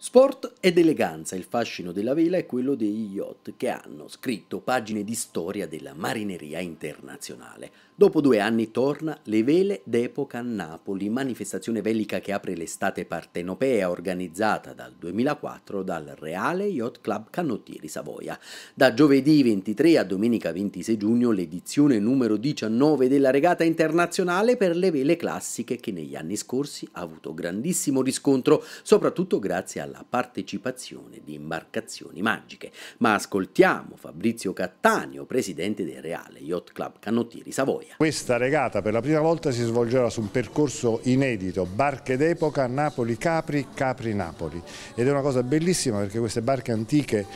Sport ed eleganza, il fascino della vela è quello degli yacht che hanno scritto pagine di storia della marineria internazionale. Dopo due anni torna Le Vele d'Epoca a Napoli, manifestazione bellica che apre l'estate partenopea organizzata dal 2004 dal Reale Yacht Club Canottieri Savoia. Da giovedì 23 a domenica 26 giugno l'edizione numero 19 della regata internazionale per le vele classiche che negli anni scorsi ha avuto grandissimo riscontro, soprattutto grazie alla alla partecipazione di imbarcazioni magiche. Ma ascoltiamo Fabrizio Cattaneo, presidente del Reale Yacht Club Canottieri Savoia. Questa regata per la prima volta si svolgerà su un percorso inedito, barche d'epoca Napoli-Capri, Capri-Napoli. Ed è una cosa bellissima perché queste barche antiche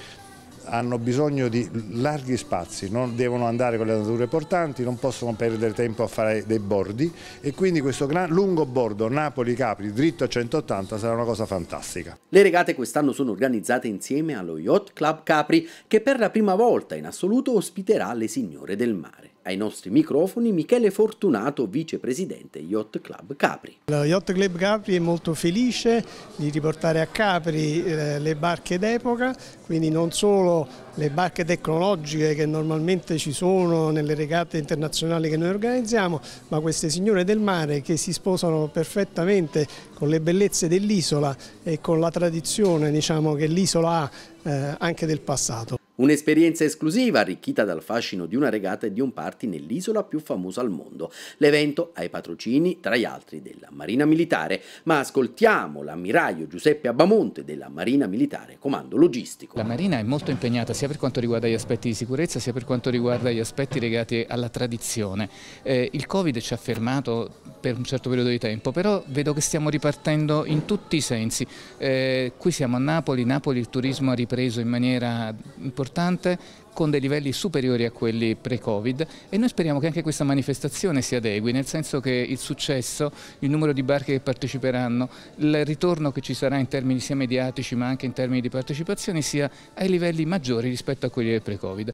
hanno bisogno di larghi spazi, non devono andare con le andature portanti, non possono perdere tempo a fare dei bordi e quindi questo gran, lungo bordo Napoli-Capri dritto a 180 sarà una cosa fantastica. Le regate quest'anno sono organizzate insieme allo Yacht Club Capri che per la prima volta in assoluto ospiterà le signore del mare ai nostri microfoni Michele Fortunato, vicepresidente Yacht Club Capri. Il Yacht Club Capri è molto felice di riportare a Capri eh, le barche d'epoca, quindi non solo le barche tecnologiche che normalmente ci sono nelle regate internazionali che noi organizziamo, ma queste signore del mare che si sposano perfettamente con le bellezze dell'isola e con la tradizione diciamo, che l'isola ha eh, anche del passato. Un'esperienza esclusiva arricchita dal fascino di una regata e di un party nell'isola più famosa al mondo. L'evento ha i patrocini, tra gli altri, della Marina Militare, ma ascoltiamo l'ammiraglio Giuseppe Abamonte della Marina Militare, comando logistico. La Marina è molto impegnata sia per quanto riguarda gli aspetti di sicurezza sia per quanto riguarda gli aspetti legati alla tradizione. Eh, il Covid ci ha fermato per un certo periodo di tempo, però vedo che stiamo ripartendo in tutti i sensi. Eh, qui siamo a Napoli, Napoli il turismo ha ripreso in maniera importante importante con dei livelli superiori a quelli pre-Covid e noi speriamo che anche questa manifestazione si adegui, nel senso che il successo, il numero di barche che parteciperanno, il ritorno che ci sarà in termini sia mediatici ma anche in termini di partecipazione sia ai livelli maggiori rispetto a quelli del pre-Covid.